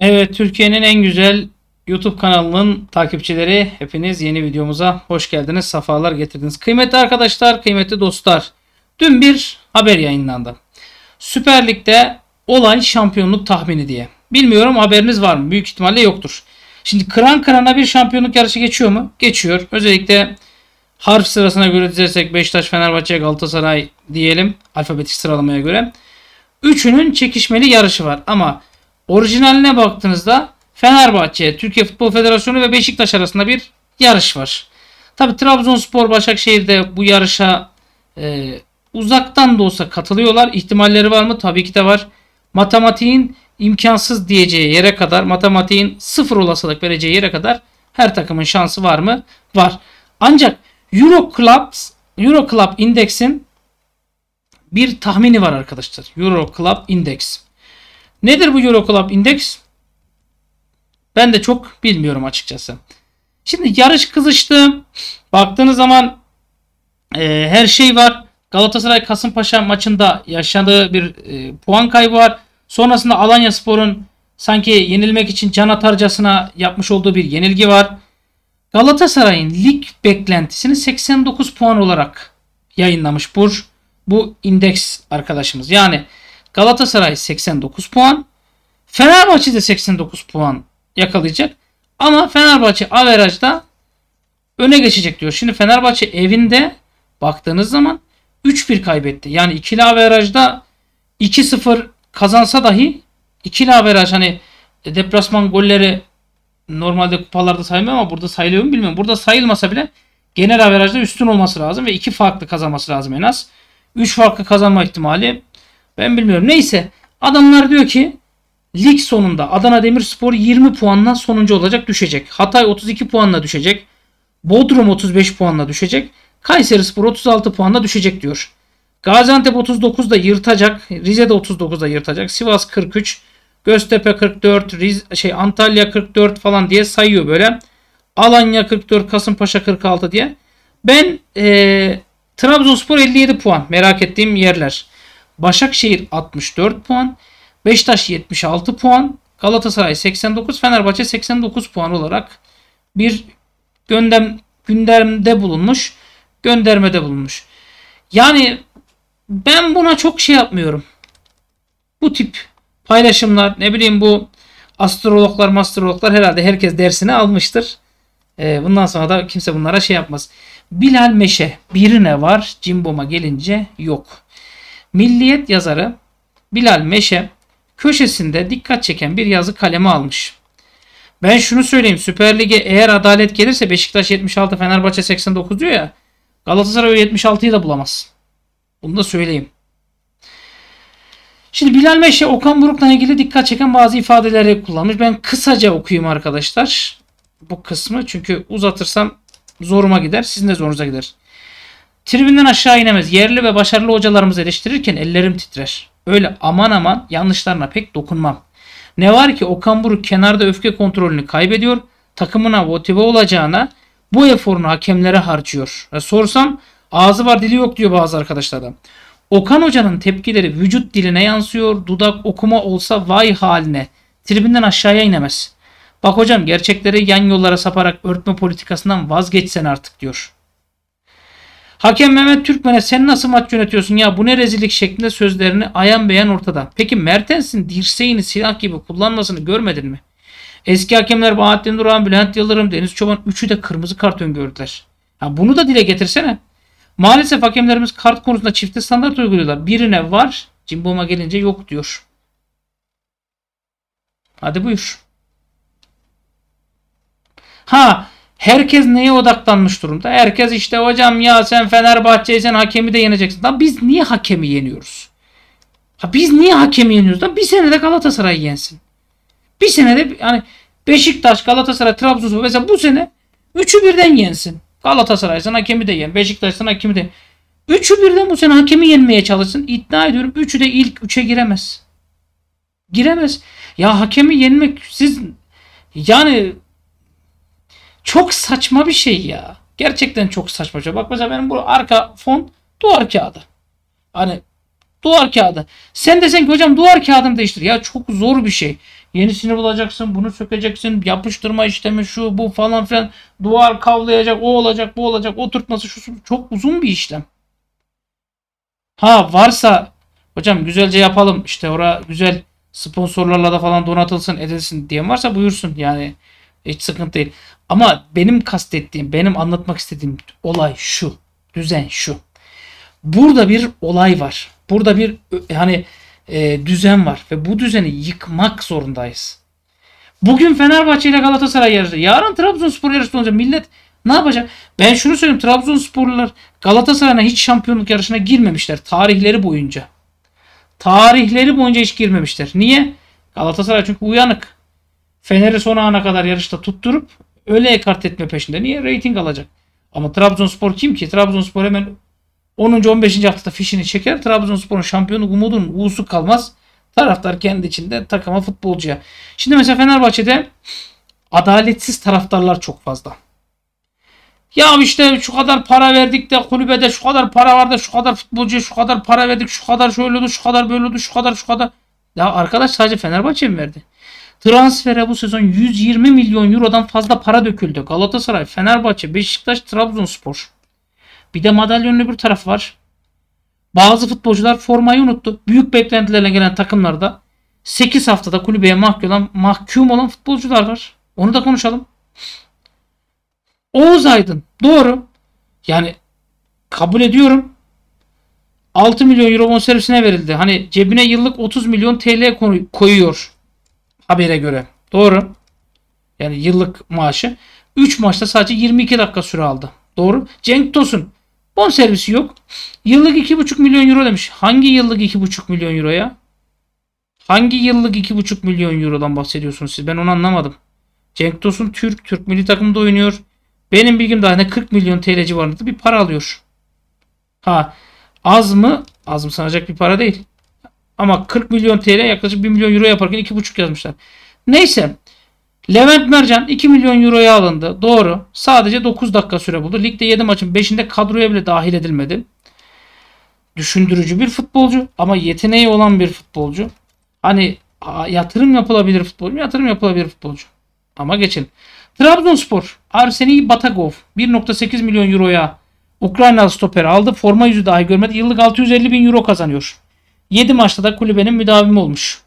Evet Türkiye'nin en güzel YouTube kanalının takipçileri hepiniz yeni videomuza hoş geldiniz. Safalar getirdiniz. Kıymetli arkadaşlar, kıymetli dostlar. Dün bir haber yayınlandı. Süper Lig'de olay şampiyonluk tahmini diye. Bilmiyorum haberiniz var mı? Büyük ihtimalle yoktur. Şimdi kıran kırana bir şampiyonluk yarışı geçiyor mu? Geçiyor. Özellikle harf sırasına göre dizersek Beşiktaş, Fenerbahçe, Galatasaray diyelim alfabetik sıralamaya göre. Üçünün çekişmeli yarışı var ama Orijinaline baktığınızda Fenerbahçe, Türkiye Futbol Federasyonu ve Beşiktaş arasında bir yarış var. Tabi Trabzonspor, Başakşehir de bu yarışa e, uzaktan da olsa katılıyorlar. İhtimalleri var mı? Tabii ki de var. Matematiğin imkansız diyeceği yere kadar, matematiğin sıfır olasılık vereceği yere kadar her takımın şansı var mı? Var. Ancak Euro Clubs, Euro Club Index'in bir tahmini var arkadaşlar. Euro Club Index. Nedir bu Euro Club Index? Ben de çok bilmiyorum açıkçası. Şimdi yarış kızıştı. Baktığınız zaman e, her şey var. Galatasaray Kasımpaşa maçında yaşadığı bir e, puan kaybı var. Sonrasında Alanya Spor'un sanki yenilmek için can atarcasına yapmış olduğu bir yenilgi var. Galatasaray'ın lig beklentisini 89 puan olarak yayınlamış Burç. Bu indeks arkadaşımız. Yani Galatasaray 89 puan. Fenerbahçe de 89 puan yakalayacak. Ama Fenerbahçe averajda öne geçecek diyor. Şimdi Fenerbahçe evinde baktığınız zaman 3-1 kaybetti. Yani ikili averajda 2-0 kazansa dahi ikili averaj hani deplasman golleri normalde kupalarda saymıyor ama burada sayılıyor mu bilmiyorum. Burada sayılmasa bile genel averajda üstün olması lazım ve iki farklı kazanması lazım en az. 3 farklı kazanma ihtimali ben bilmiyorum. Neyse adamlar diyor ki lig sonunda Adana Demirspor 20 puanla sonuncu olacak düşecek. Hatay 32 puanla düşecek. Bodrum 35 puanla düşecek. Kayseri Spor 36 puanla düşecek diyor. Gaziantep 39'da yırtacak. Rize de 39'da yırtacak. Sivas 43. Göztepe 44. Riz, şey Antalya 44 falan diye sayıyor böyle. Alanya 44. Kasımpaşa 46 diye. Ben e, Trabzonspor 57 puan. Merak ettiğim yerler. Başakşehir 64 puan, Beşiktaş 76 puan, Galatasaray 89, Fenerbahçe 89 puan olarak bir gündem gündemde bulunmuş, göndermede bulunmuş. Yani ben buna çok şey yapmıyorum. Bu tip paylaşımlar, ne bileyim bu astrologlar, astrologlar herhalde herkes dersini almıştır. Ee, bundan sonra da kimse bunlara şey yapmaz. Bilal Meşe birine var, Cimbom'a gelince yok. Milliyet yazarı Bilal Meşe köşesinde dikkat çeken bir yazı kaleme almış. Ben şunu söyleyeyim Süper Lig'e eğer adalet gelirse Beşiktaş 76 Fenerbahçe 89 diyor ya Galatasaray 76'yı da bulamaz. Bunu da söyleyeyim. Şimdi Bilal Meşe Okan Buruk'la ilgili dikkat çeken bazı ifadeleri kullanmış. Ben kısaca okuyayım arkadaşlar bu kısmı. Çünkü uzatırsam zoruma gider. Sizin de zorunuza gider. Tribünden aşağı inemez. Yerli ve başarılı hocalarımızı eleştirirken ellerim titrer. Öyle aman aman yanlışlarına pek dokunmam. Ne var ki Okan Buruk kenarda öfke kontrolünü kaybediyor. Takımına motive olacağına bu eforunu hakemlere harcıyor. Ya e, sorsam ağzı var dili yok diyor bazı arkadaşlar da. Okan Hoca'nın tepkileri vücut diline yansıyor. Dudak okuma olsa vay haline. Tribünden aşağıya inemez. Bak hocam gerçekleri yan yollara saparak örtme politikasından vazgeçsen artık diyor. Hakem Mehmet Türkmen'e sen nasıl maç yönetiyorsun ya bu ne rezillik şeklinde sözlerini ayan beyan ortada. Peki Mertens'in dirseğini silah gibi kullanmasını görmedin mi? Eski hakemler Bahattin Duran, Bülent Yıldırım, Deniz Çoban üçü de kırmızı kart öngördüler. Ya bunu da dile getirsene. Maalesef hakemlerimiz kart konusunda çifte standart uyguluyorlar. Birine var, Cimbom'a gelince yok diyor. Hadi buyur. Ha Herkes neye odaklanmış durumda? Herkes işte hocam ya sen Fenerbahçe'ye sen hakemi de yeneceksin. Lan biz niye hakemi yeniyoruz? Ha biz niye hakemi yeniyoruz? Lan bir senede Galatasaray yensin. Bir senede yani Beşiktaş, Galatasaray, Trabzonspor mesela bu sene üçü birden yensin. Galatasaray sen hakemi de yen. Beşiktaş sen hakemi de yen. Üçü birden bu sene hakemi yenmeye çalışsın. İddia ediyorum üçü de ilk üçe giremez. Giremez. Ya hakemi yenmek siz yani çok saçma bir şey ya. Gerçekten çok saçma bir şey. Bak mesela benim bu arka fon duvar kağıdı. Hani duvar kağıdı. Sen desen ki hocam duvar kağıdını değiştir. Ya çok zor bir şey. Yenisini bulacaksın, bunu sökeceksin, yapıştırma işlemi şu bu falan filan. Duvar kavlayacak, o olacak, bu olacak, oturtması şu çok uzun bir işlem. Ha varsa hocam güzelce yapalım işte ora güzel sponsorlarla da falan donatılsın edilsin diyen varsa buyursun yani. Hiç sıkıntı değil. Ama benim kastettiğim, benim anlatmak istediğim olay şu. Düzen şu. Burada bir olay var. Burada bir e, hani e, düzen var ve bu düzeni yıkmak zorundayız. Bugün Fenerbahçe ile Galatasaray yarışı. Yarın Trabzonspor yarışı olacak. Millet ne yapacak? Ben şunu söyleyeyim. Trabzonsporlular Galatasaray'a hiç şampiyonluk yarışına girmemişler. Tarihleri boyunca. Tarihleri boyunca hiç girmemişler. Niye? Galatasaray çünkü uyanık. Fener'i son ana kadar yarışta tutturup öyle ekart etme peşinde. Niye? Rating alacak. Ama Trabzonspor kim ki? Trabzonspor hemen 10. 15. haftada fişini çeker. Trabzonspor'un şampiyonluk umudunun uğusu kalmaz. Taraftar kendi içinde takıma futbolcuya. Şimdi mesela Fenerbahçe'de adaletsiz taraftarlar çok fazla. Ya işte şu kadar para verdik de kulübede şu kadar para vardı şu kadar futbolcuya şu kadar para verdik şu kadar şöyle oldu şu kadar böyle oldu şu kadar şu kadar. Ya arkadaş sadece Fenerbahçe mi verdi? Transfere bu sezon 120 milyon eurodan fazla para döküldü. Galatasaray, Fenerbahçe, Beşiktaş, Trabzonspor. Bir de madalyonun öbür tarafı var. Bazı futbolcular formayı unuttu. Büyük beklentilerle gelen takımlarda 8 haftada kulübeye mahkum olan, mahkum olan futbolcular var. Onu da konuşalım. Oğuz Aydın. Doğru. Yani kabul ediyorum. 6 milyon euro bonservisine verildi. Hani cebine yıllık 30 milyon TL koyuyor Habere göre. Doğru. Yani yıllık maaşı. 3 maçta sadece 22 dakika süre aldı. Doğru. Cenk Tosun. Bon servisi yok. Yıllık 2,5 milyon euro demiş. Hangi yıllık 2,5 milyon euro ya? Hangi yıllık 2,5 milyon eurodan bahsediyorsunuz siz? Ben onu anlamadım. Cenk Tosun Türk. Türk milli takımda oynuyor. Benim bilgim dahilinde 40 milyon TL civarında bir para alıyor. Ha az mı? Az mı sanacak bir para değil. Ama 40 milyon TL yaklaşık 1 milyon euro yaparken 2,5 yazmışlar. Neyse. Levent Mercan 2 milyon euroya alındı. Doğru. Sadece 9 dakika süre buldu. Ligde 7 maçın 5'inde kadroya bile dahil edilmedi. Düşündürücü bir futbolcu ama yeteneği olan bir futbolcu. Hani yatırım yapılabilir futbolcu, yatırım yapılabilir futbolcu. Ama geçin. Trabzonspor Arseniy Batagov 1.8 milyon euroya Ukraynalı stoperi aldı. Forma yüzü dahi görmedi. Yıllık 650 bin euro kazanıyor. 7 maçta da kulübenin müdavimi olmuş.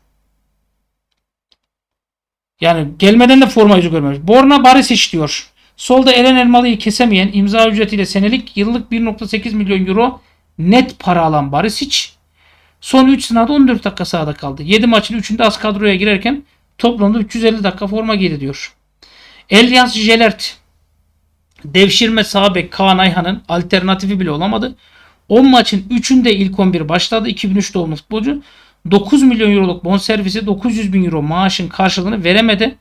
Yani gelmeden de forma yüzü görmemiş. Borna Barisic diyor. Solda Eren Elmalı'yı kesemeyen imza ücretiyle senelik yıllık 1.8 milyon euro net para alan Barisic son 3 sınavda 14 dakika sahada kaldı. 7 maçın 3'ünde az kadroya girerken toplamda 350 dakika forma giydi diyor. Elias Jelert devşirme sağ bek Kaan Ayhan'ın alternatifi bile olamadı. 10 maçın 3'ünde ilk 11 başladı. 2003 doğumlu futbolcu. 9 milyon euroluk bonservisi 900 bin euro maaşın karşılığını veremedi.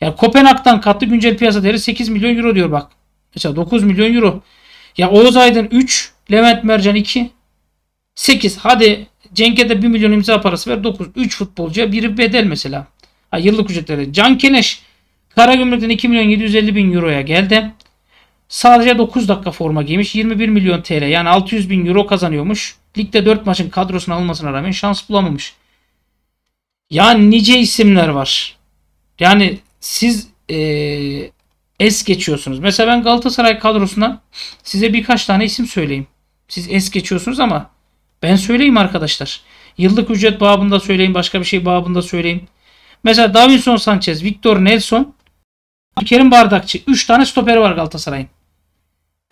Yani Kopenhag'dan katlı güncel piyasa değeri 8 milyon euro diyor bak. Mesela 9 milyon euro. Ya Oğuz Aydın 3, Levent Mercan 2, 8. Hadi Cenk'e de 1 milyon imza parası ver 9. 3 futbolcuya biri bedel mesela. Ha, yıllık ücretleri. Can Keneş Karagümrük'ten 2 milyon 750 bin euroya geldi. Sadece 9 dakika forma giymiş. 21 milyon TL yani 600 bin euro kazanıyormuş. Ligde 4 maçın kadrosuna alınmasına rağmen şans bulamamış. Yani nice isimler var. Yani siz ee, es geçiyorsunuz. Mesela ben Galatasaray kadrosuna size birkaç tane isim söyleyeyim. Siz es geçiyorsunuz ama ben söyleyeyim arkadaşlar. Yıllık ücret babında söyleyeyim. Başka bir şey babında söyleyeyim. Mesela Davinson Sanchez, Victor Nelson, Abdülkerim Bardakçı. 3 tane stoperi var Galatasaray'ın.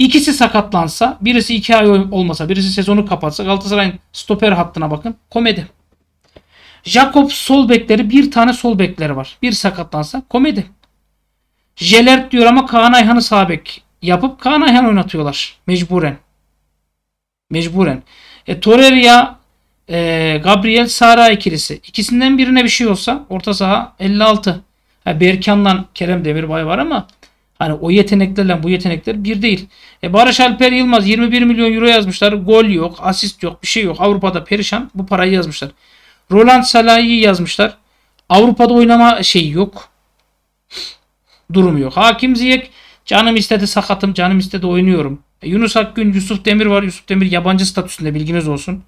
İkisi sakatlansa, birisi 2 ay olmasa, birisi sezonu kapatsa Galatasaray'ın stoper hattına bakın. Komedi. Jakob sol bekleri bir tane sol bekleri var. Bir sakatlansa komedi. Jelert diyor ama Kaan Ayhan'ı sağ bek yapıp Kaan Ayhan oynatıyorlar. Mecburen. Mecburen. E, Torreira, e, Gabriel Sara ikilisi. İkisinden birine bir şey olsa orta saha 56. Ha, Berkan'dan Kerem Demirbay var ama Hani o yeteneklerle bu yetenekler bir değil. E Barış Alper Yılmaz 21 milyon euro yazmışlar. Gol yok, asist yok, bir şey yok. Avrupa'da perişan bu parayı yazmışlar. Roland Salah'ı yazmışlar. Avrupa'da oynama şey yok. Durum yok. Hakim Ziyek canım istedi sakatım, canım istedi oynuyorum. E Yunus Akgün, Yusuf Demir var. Yusuf Demir yabancı statüsünde bilginiz olsun.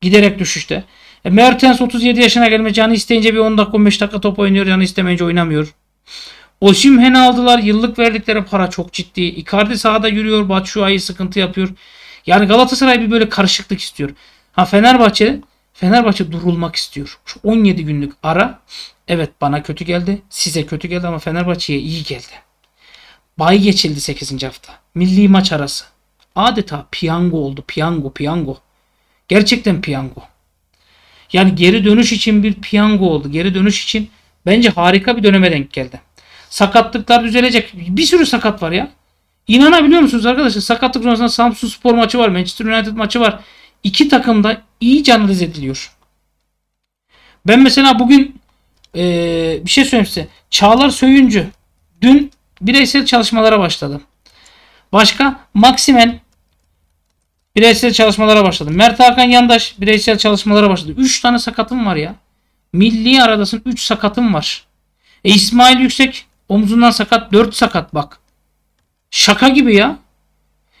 Giderek düşüşte. E Mertens 37 yaşına gelme canı isteyince bir 10 dakika 15 dakika top oynuyor. Canı istemeyince oynamıyor. Osimhen'i aldılar. Yıllık verdikleri para çok ciddi. Icardi sahada yürüyor. Batshuayi sıkıntı yapıyor. Yani Galatasaray bir böyle karışıklık istiyor. Ha Fenerbahçe Fenerbahçe durulmak istiyor. Şu 17 günlük ara evet bana kötü geldi. Size kötü geldi ama Fenerbahçe'ye iyi geldi. Bay geçildi 8. hafta. Milli maç arası. Adeta piyango oldu. Piyango piyango. Gerçekten piyango. Yani geri dönüş için bir piyango oldu. Geri dönüş için bence harika bir döneme denk geldi. Sakatlıklar düzelecek. Bir sürü sakat var ya. İnanabiliyor musunuz arkadaşlar? Sakatlık sonrasında Samsun Spor maçı var. Manchester United maçı var. İki takım da iyice analiz ediliyor. Ben mesela bugün ee, bir şey söyleyeyim size. Çağlar Söyüncü dün bireysel çalışmalara başladı. Başka Maximen bireysel çalışmalara başladı. Mert Hakan Yandaş bireysel çalışmalara başladı. 3 tane sakatım var ya. Milli aradasın 3 sakatım var. E, İsmail Yüksek Omzundan sakat 4 sakat bak. Şaka gibi ya.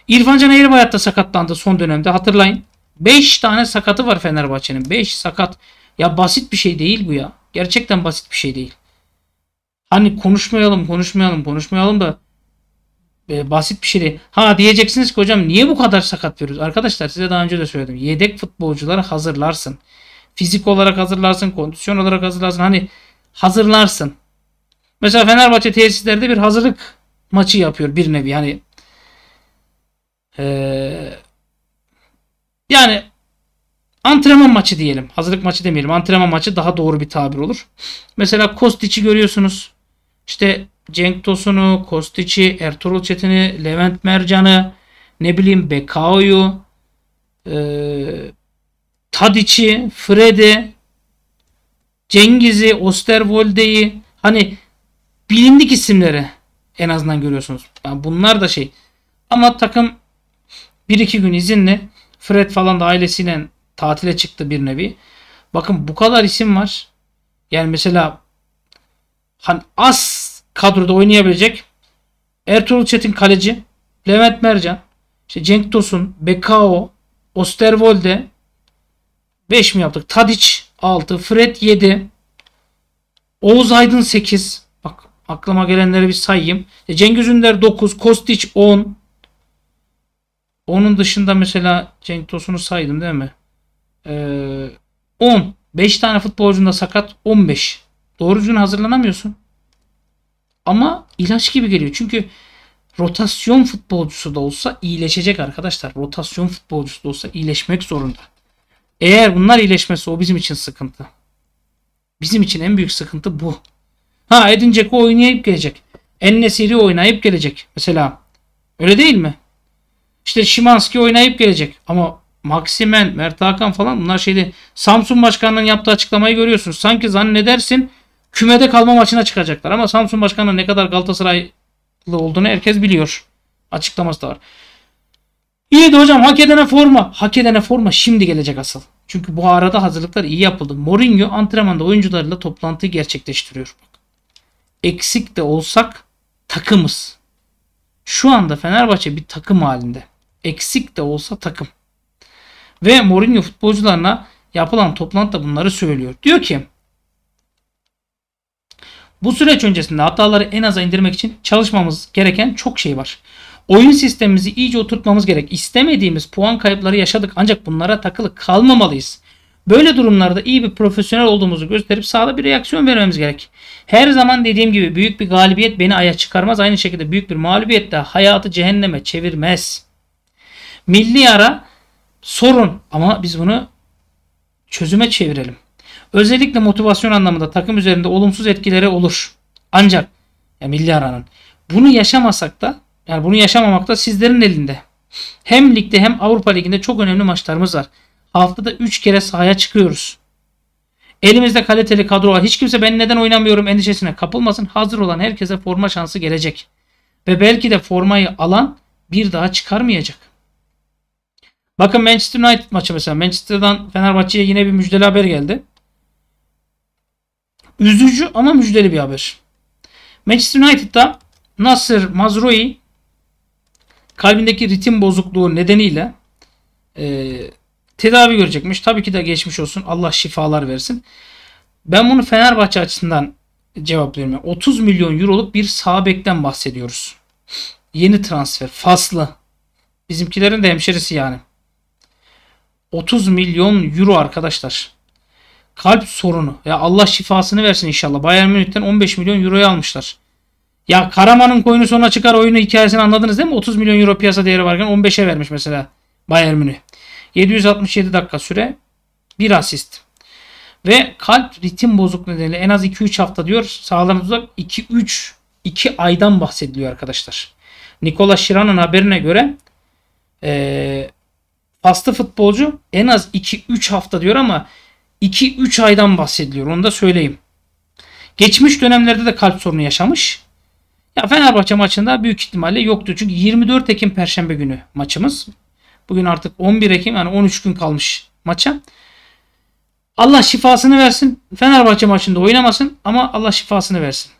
İrfan Can Eğribayat da sakatlandı son dönemde hatırlayın. 5 tane sakatı var Fenerbahçe'nin. 5 sakat. Ya basit bir şey değil bu ya. Gerçekten basit bir şey değil. Hani konuşmayalım konuşmayalım konuşmayalım da e, basit bir şey değil. Ha diyeceksiniz ki hocam niye bu kadar sakat veriyoruz? Arkadaşlar size daha önce de söyledim. Yedek futbolcuları hazırlarsın. Fizik olarak hazırlarsın. Kondisyon olarak hazırlarsın. Hani hazırlarsın. Mesela Fenerbahçe tesislerde bir hazırlık maçı yapıyor bir nevi. Yani ee, yani antrenman maçı diyelim. Hazırlık maçı demeyelim. Antrenman maçı daha doğru bir tabir olur. Mesela Kostic'i görüyorsunuz. İşte Cenk Tosun'u, Kostic'i, Ertuğrul Çetin'i, Levent Mercan'ı, ne bileyim Bekao'yu, e, Tadiç'i, Fred'i, Cengiz'i, Osterwolde'yi hani bilindik isimleri en azından görüyorsunuz. Yani bunlar da şey. Ama takım bir iki gün izinli. Fred falan da ailesiyle tatile çıktı bir nevi. Bakın bu kadar isim var. Yani mesela hani az kadroda oynayabilecek Ertuğrul Çetin kaleci, Levent Mercan, işte Cenk Tosun, Bekao, Osterwolde 5 mi yaptık? Tadic 6, Fred 7, Oğuz Aydın 8, Aklıma gelenleri bir sayayım. E, Cengiz Ünder 9, Kostiç 10. Onun dışında mesela Cenk Tosun'u saydım değil mi? Ee, 10. 5 tane futbolcunda sakat 15. Doğru düzgün hazırlanamıyorsun. Ama ilaç gibi geliyor. Çünkü rotasyon futbolcusu da olsa iyileşecek arkadaşlar. Rotasyon futbolcusu da olsa iyileşmek zorunda. Eğer bunlar iyileşmezse o bizim için sıkıntı. Bizim için en büyük sıkıntı bu. Ha Edin Dzeko oynayıp gelecek. Ennesiri oynayıp gelecek mesela. Öyle değil mi? İşte Şimanski oynayıp gelecek. Ama Maksimen, Mert Hakan falan bunlar şeydi. Samsun Başkanı'nın yaptığı açıklamayı görüyorsunuz. Sanki zannedersin kümede kalma maçına çıkacaklar. Ama Samsun Başkanı'nın ne kadar Galatasaraylı olduğunu herkes biliyor. Açıklaması da var. İyi de hocam hak edene forma. Hak edene forma şimdi gelecek asıl. Çünkü bu arada hazırlıklar iyi yapıldı. Mourinho antrenmanda oyuncularıyla toplantı gerçekleştiriyor eksik de olsak takımız. Şu anda Fenerbahçe bir takım halinde. Eksik de olsa takım. Ve Mourinho futbolcularına yapılan toplantıda bunları söylüyor. Diyor ki bu süreç öncesinde hataları en aza indirmek için çalışmamız gereken çok şey var. Oyun sistemimizi iyice oturtmamız gerek. İstemediğimiz puan kayıpları yaşadık ancak bunlara takılı kalmamalıyız. Böyle durumlarda iyi bir profesyonel olduğumuzu gösterip sağlı bir reaksiyon vermemiz gerek. Her zaman dediğim gibi büyük bir galibiyet beni aya çıkarmaz. Aynı şekilde büyük bir mağlubiyet de hayatı cehenneme çevirmez. Milli ara sorun ama biz bunu çözüme çevirelim. Özellikle motivasyon anlamında takım üzerinde olumsuz etkileri olur. Ancak ya milli aranın bunu yaşamasak da yani bunu yaşamamak da sizlerin elinde. Hem ligde hem Avrupa Ligi'nde çok önemli maçlarımız var. Haftada 3 kere sahaya çıkıyoruz. Elimizde kaliteli kadro var. Hiç kimse ben neden oynamıyorum endişesine kapılmasın. Hazır olan herkese forma şansı gelecek. Ve belki de formayı alan bir daha çıkarmayacak. Bakın Manchester United maçı mesela. Manchester'dan Fenerbahçe'ye yine bir müjdeli haber geldi. Üzücü ama müjdeli bir haber. Manchester United'da Nasır Mazrui kalbindeki ritim bozukluğu nedeniyle e, Tedavi görecekmiş. Tabii ki de geçmiş olsun. Allah şifalar versin. Ben bunu Fenerbahçe açısından cevaplıyorum. 30 milyon euroluk bir sağ bekten bahsediyoruz. Yeni transfer. Faslı. Bizimkilerin de hemşerisi yani. 30 milyon euro arkadaşlar. Kalp sorunu. Ya Allah şifasını versin inşallah. Bayern Münih'ten 15 milyon euroyu almışlar. Ya Karaman'ın koyunu sonra çıkar oyunu hikayesini anladınız değil mi? 30 milyon euro piyasa değeri varken 15'e vermiş mesela Bayern Münih. 767 dakika süre 1 asist. Ve kalp ritim bozukluğu nedeniyle en az 2-3 hafta diyor. Sağlarına uzak 2-3 2 aydan bahsediliyor arkadaşlar. Nikola Şiran'ın haberine göre e, paslı futbolcu en az 2-3 hafta diyor ama 2-3 aydan bahsediliyor. Onu da söyleyeyim. Geçmiş dönemlerde de kalp sorunu yaşamış. Ya Fenerbahçe maçında büyük ihtimalle yoktu. Çünkü 24 Ekim Perşembe günü maçımız. Bugün artık 11 Ekim yani 13 gün kalmış maça. Allah şifasını versin. Fenerbahçe maçında oynamasın ama Allah şifasını versin.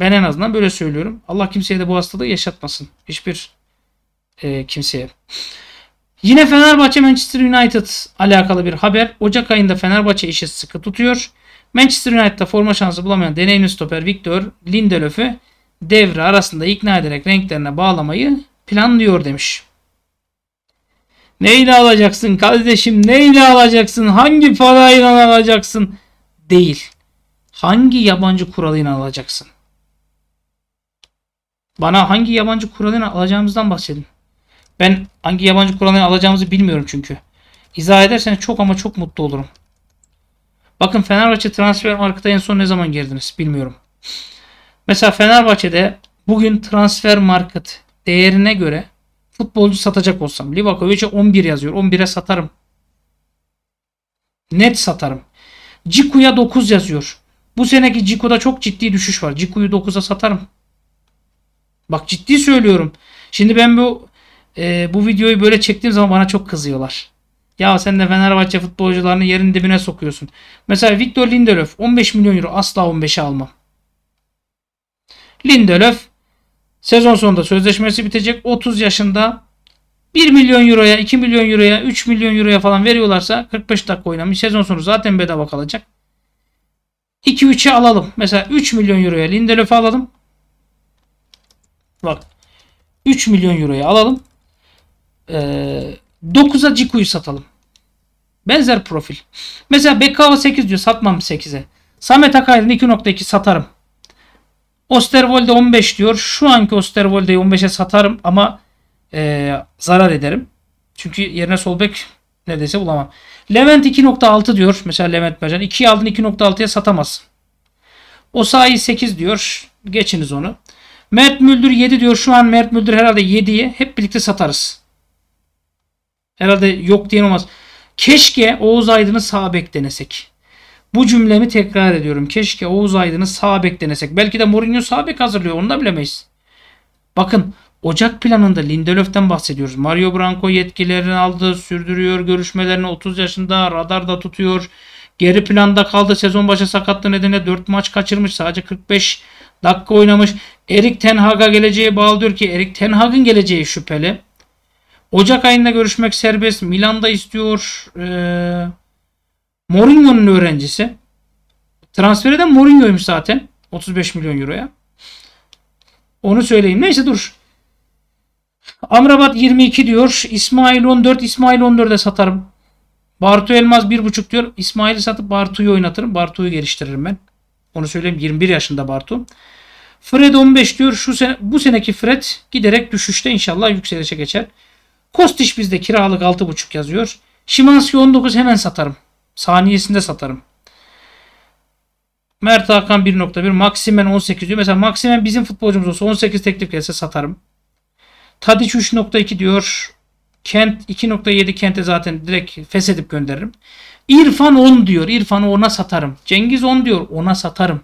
Ben en azından böyle söylüyorum. Allah kimseye de bu hastalığı yaşatmasın. Hiçbir e, kimseye. Yine Fenerbahçe Manchester United alakalı bir haber. Ocak ayında Fenerbahçe işi sıkı tutuyor. Manchester United'da forma şansı bulamayan deneyimli stoper Victor Lindelöf'ü devre arasında ikna ederek renklerine bağlamayı planlıyor demiş. Neyle alacaksın kardeşim? Neyle alacaksın? Hangi parayla alacaksın? Değil. Hangi yabancı kuralıyla alacaksın? Bana hangi yabancı kuralını alacağımızdan bahsedin. Ben hangi yabancı kuralını alacağımızı bilmiyorum çünkü. İzah ederseniz çok ama çok mutlu olurum. Bakın Fenerbahçe transfer markete en son ne zaman girdiniz bilmiyorum. Mesela Fenerbahçe'de bugün transfer market değerine göre futbolcu satacak olsam Livakovic'e 11 yazıyor. 11'e satarım. Net satarım. Ciku'ya 9 yazıyor. Bu seneki Ciku'da çok ciddi düşüş var. Ciku'yu 9'a satarım. Bak ciddi söylüyorum. Şimdi ben bu e, bu videoyu böyle çektiğim zaman bana çok kızıyorlar. Ya sen de Fenerbahçe futbolcularını yerin dibine sokuyorsun. Mesela Victor Lindelöf 15 milyon euro asla 15'e almam. Lindelöf Sezon sonunda sözleşmesi bitecek. 30 yaşında 1 milyon euroya, 2 milyon euroya, 3 milyon euroya falan veriyorlarsa 45 dakika oynamış. Sezon sonu zaten bedava kalacak. 2-3'e alalım. Mesela 3 milyon euroya Lindelöf'ü alalım. Bak 3 milyon euroya alalım. Ee, 9'a Ciku'yu satalım. Benzer profil. Mesela BKO 8 diyor satmam 8'e. Samet Akaydın 2.2 satarım. Osterwolde 15 diyor. Şu anki Osterwolde'yi 15'e satarım ama e, zarar ederim. Çünkü yerine solbek neredeyse bulamam. Levent 2.6 diyor. Mesela Levent Mercan. 2'yi aldın 2.6'ya satamazsın. O sahi 8 diyor. Geçiniz onu. Mert Müldür 7 diyor. Şu an Mert Müldür herhalde 7'ye hep birlikte satarız. Herhalde yok diyen olmaz. Keşke Oğuz Aydın'ı sağ bek denesek. Bu cümlemi tekrar ediyorum. Keşke Oğuz Aydın'ı sağ bek denesek. Belki de Mourinho sağ bek hazırlıyor. Onu da bilemeyiz. Bakın Ocak planında Lindelöf'ten bahsediyoruz. Mario Branco yetkilerini aldı, sürdürüyor görüşmelerini 30 yaşında radarda tutuyor. Geri planda kaldı sezon başı sakatlığı nedeniyle 4 maç kaçırmış. Sadece 45 dakika oynamış. Erik Ten Hag'a geleceği bağlı diyor ki Erik Ten Hag'ın geleceği şüpheli. Ocak ayında görüşmek serbest. Milan'da istiyor. Ee, Mourinho'nun öğrencisi. Transfer eden Mourinho'ymuş zaten. 35 milyon euroya. Onu söyleyeyim. Neyse dur. Amrabat 22 diyor. İsmail 14. İsmail 14'e satarım. Bartu Elmaz 1.5 diyor. İsmail'i satıp Bartu'yu oynatırım. Bartu'yu geliştiririm ben. Onu söyleyeyim. 21 yaşında Bartu. Fred 15 diyor. Şu sene, bu seneki Fred giderek düşüşte inşallah yükselişe geçer. Kostiş bizde kiralık 6.5 yazıyor. Şimanski 19 hemen satarım. Saniyesinde satarım. Mert Hakan 1.1 maksimen 18 diyor. Mesela maksimen bizim futbolcumuz olsa 18 teklif gelse satarım. Tadiç 3.2 diyor. Kent 2.7 Kent'e zaten direkt feshedip gönderirim. İrfan 10 diyor. İrfan'ı ona satarım. Cengiz 10 diyor. Ona satarım.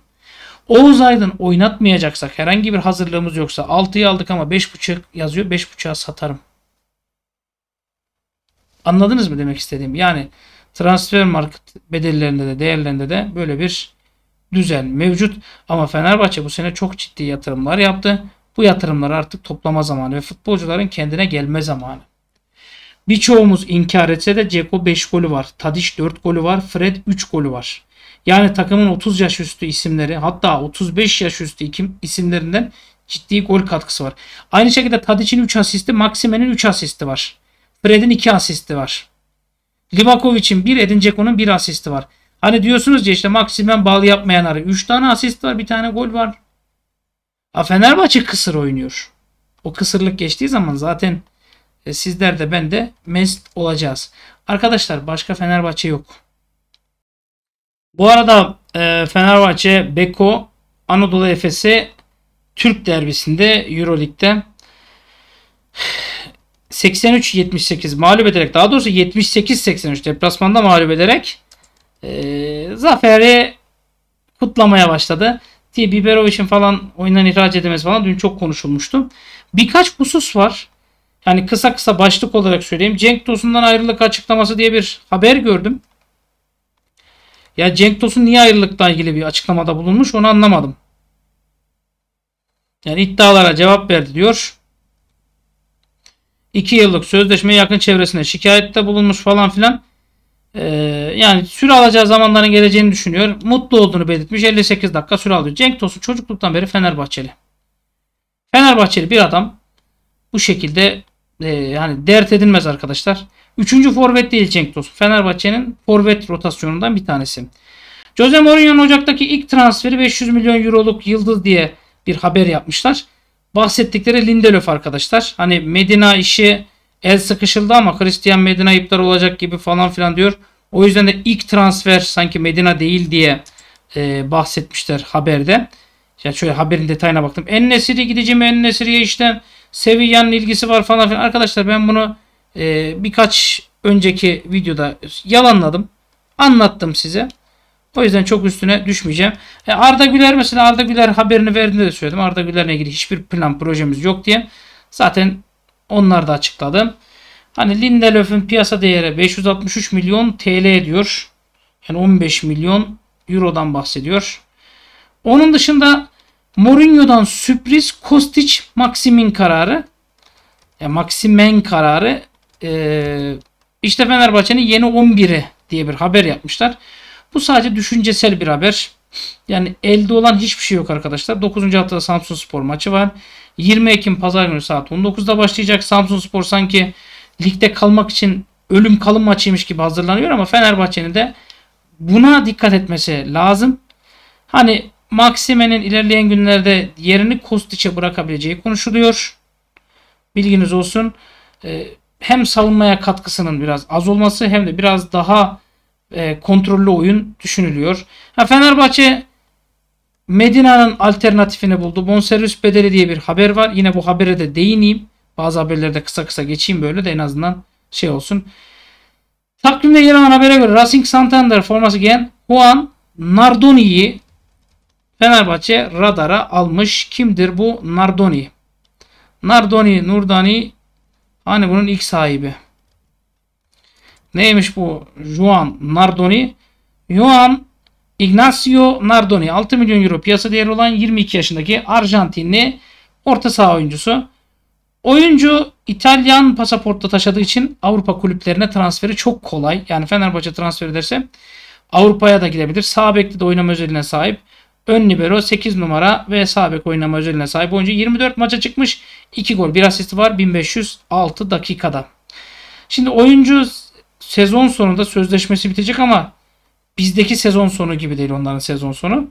Oğuz Aydın oynatmayacaksak herhangi bir hazırlığımız yoksa 6'yı aldık ama 5.5 yazıyor. 5.5'a satarım. Anladınız mı demek istediğim? Yani transfer market bedellerinde de değerlerinde de böyle bir düzen mevcut. Ama Fenerbahçe bu sene çok ciddi yatırımlar yaptı. Bu yatırımlar artık toplama zamanı ve futbolcuların kendine gelme zamanı. Birçoğumuz inkar etse de Ceko 5 golü var. Tadiş 4 golü var. Fred 3 golü var. Yani takımın 30 yaş üstü isimleri hatta 35 yaş üstü isimlerinden ciddi gol katkısı var. Aynı şekilde Tadic'in 3 asisti, Maksime'nin 3 asisti var. Fred'in 2 asisti var. Livakovic'in bir Edin Dzeko'nun bir asisti var. Hani diyorsunuz ya işte maksimum bal yapmayan arı. 3 tane asist var bir tane gol var. Ha Fenerbahçe kısır oynuyor. O kısırlık geçtiği zaman zaten e, sizler de ben de mest olacağız. Arkadaşlar başka Fenerbahçe yok. Bu arada e, Fenerbahçe, Beko, Anadolu Efes'e Türk derbisinde Euroleague'de 83-78 mağlup ederek daha doğrusu 78-83 deplasmanda mağlup ederek e, zaferi kutlamaya başladı. Diye Biberovic'in falan oyundan ihraç edemez falan dün çok konuşulmuştu. Birkaç husus var. Yani kısa kısa başlık olarak söyleyeyim. Cenk Tosun'dan ayrılık açıklaması diye bir haber gördüm. Ya Cenk Tosun niye ayrılıkla ilgili bir açıklamada bulunmuş onu anlamadım. Yani iddialara cevap verdi diyor. 2 yıllık sözleşme yakın çevresine şikayette bulunmuş falan filan. Ee, yani süre alacağı zamanların geleceğini düşünüyor. Mutlu olduğunu belirtmiş. 58 dakika süre alıyor. Cenk Tosun çocukluktan beri Fenerbahçeli. Fenerbahçeli bir adam bu şekilde e, yani dert edilmez arkadaşlar. Üçüncü forvet değil Cenk Tosun. Fenerbahçe'nin forvet rotasyonundan bir tanesi. Jose Mourinho'nun Ocak'taki ilk transferi 500 milyon euroluk yıldız diye bir haber yapmışlar bahsettikleri Lindelöf arkadaşlar. Hani Medina işi el sıkışıldı ama Christian Medina iptal olacak gibi falan filan diyor. O yüzden de ilk transfer sanki Medina değil diye e, bahsetmişler haberde. Ya şöyle haberin detayına baktım. En Nesiri gideceğim En Nesiri'ye işte Sevilla'nın ilgisi var falan filan. Arkadaşlar ben bunu e, birkaç önceki videoda yalanladım. Anlattım size. O yüzden çok üstüne düşmeyeceğim. E Arda Güler mesela Arda Güler haberini verdiğinde de söyledim. Arda Güler'le ilgili hiçbir plan projemiz yok diye. Zaten onlar da açıkladı. Hani Lindelöf'ün piyasa değeri 563 milyon TL ediyor. Yani 15 milyon Euro'dan bahsediyor. Onun dışında Mourinho'dan sürpriz Kostic Maximin kararı. Yani e, Maximen kararı. Ee, işte Fenerbahçe'nin yeni 11'i diye bir haber yapmışlar. Bu sadece düşüncesel bir haber. Yani elde olan hiçbir şey yok arkadaşlar. 9. haftada Samsun Spor maçı var. 20 Ekim pazar günü saat 19'da başlayacak. Samsun Spor sanki ligde kalmak için ölüm kalım maçıymış gibi hazırlanıyor ama Fenerbahçe'nin de buna dikkat etmesi lazım. Hani Maksime'nin ilerleyen günlerde yerini Kostiç'e bırakabileceği konuşuluyor. Bilginiz olsun. Ee, hem savunmaya katkısının biraz az olması hem de biraz daha e, kontrollü oyun düşünülüyor. Ha, Fenerbahçe Medina'nın alternatifini buldu. Bonservis bedeli diye bir haber var. Yine bu habere de değineyim. Bazı haberlerde kısa kısa geçeyim böyle de en azından şey olsun. Takvimde yer alan habere göre Racing Santander forması giyen Juan Nardoni'yi Fenerbahçe radara almış. Kimdir bu Nardoni? Nardoni, Nurdani hani bunun ilk sahibi. Neymiş bu? Juan Nardoni. Juan Ignacio Nardoni 6 milyon euro piyasa değeri olan 22 yaşındaki Arjantinli orta saha oyuncusu. Oyuncu İtalyan pasaportla taşıdığı için Avrupa kulüplerine transferi çok kolay. Yani Fenerbahçe transfer ederse Avrupa'ya da gidebilir. Sağ bekli de oynama özelliğine sahip. Ön libero 8 numara ve sağ bek oynama özelliğine sahip oyuncu. 24 maça çıkmış. 2 gol 1 asist var 1506 dakikada. Şimdi oyuncu sezon sonunda sözleşmesi bitecek ama bizdeki sezon sonu gibi değil onların sezon sonu.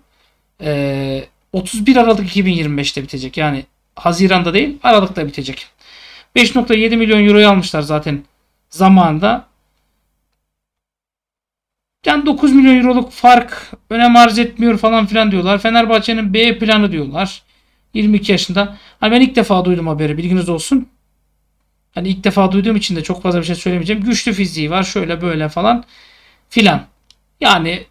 Ee, 31 Aralık 2025'te bitecek. Yani Haziran'da değil Aralık'ta bitecek. 5.7 milyon euroyu almışlar zaten zamanda. Yani 9 milyon euroluk fark önem arz etmiyor falan filan diyorlar. Fenerbahçe'nin B planı diyorlar. 22 yaşında. Hani ben ilk defa duydum haberi bilginiz olsun. Hani ilk defa duyduğum için de çok fazla bir şey söylemeyeceğim. Güçlü fiziği var şöyle böyle falan filan. Yani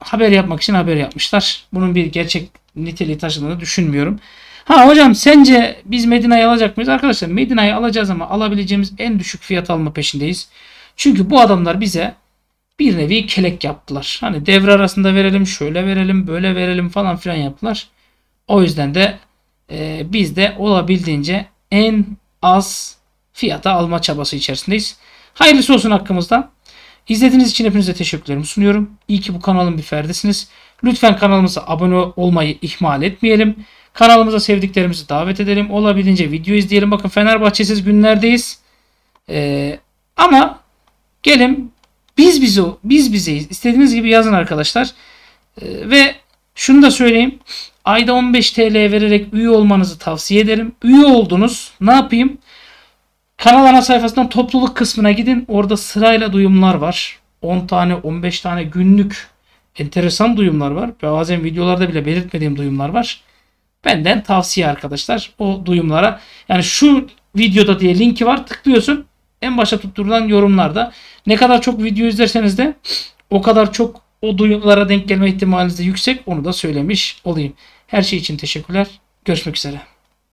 haber yapmak için haber yapmışlar. Bunun bir gerçek niteliği taşıdığını düşünmüyorum. Ha hocam sence biz Medina'yı alacak mıyız? Arkadaşlar Medina'yı alacağız ama alabileceğimiz en düşük fiyat alma peşindeyiz. Çünkü bu adamlar bize bir nevi kelek yaptılar. Hani devre arasında verelim, şöyle verelim, böyle verelim falan filan yaptılar. O yüzden de e, biz de olabildiğince en az fiyata alma çabası içerisindeyiz. Hayırlısı olsun hakkımızda. İzlediğiniz için hepinize teşekkürlerimi sunuyorum. İyi ki bu kanalın bir ferdisiniz. Lütfen kanalımıza abone olmayı ihmal etmeyelim. Kanalımıza sevdiklerimizi davet edelim. Olabildiğince video izleyelim. Bakın Fenerbahçe'siz günlerdeyiz. Ee, ama gelin biz bizi biz bizeyiz. İstediğiniz gibi yazın arkadaşlar. Ee, ve şunu da söyleyeyim. Ayda 15 TL vererek üye olmanızı tavsiye ederim. Üye oldunuz. Ne yapayım? Kanal ana sayfasından topluluk kısmına gidin. Orada sırayla duyumlar var. 10 tane 15 tane günlük enteresan duyumlar var. Bazen videolarda bile belirtmediğim duyumlar var. Benden tavsiye arkadaşlar o duyumlara. Yani şu videoda diye linki var tıklıyorsun. En başa tutturulan yorumlarda. Ne kadar çok video izlerseniz de o kadar çok o duyumlara denk gelme ihtimaliniz de yüksek. Onu da söylemiş olayım. Her şey için teşekkürler. Görüşmek üzere.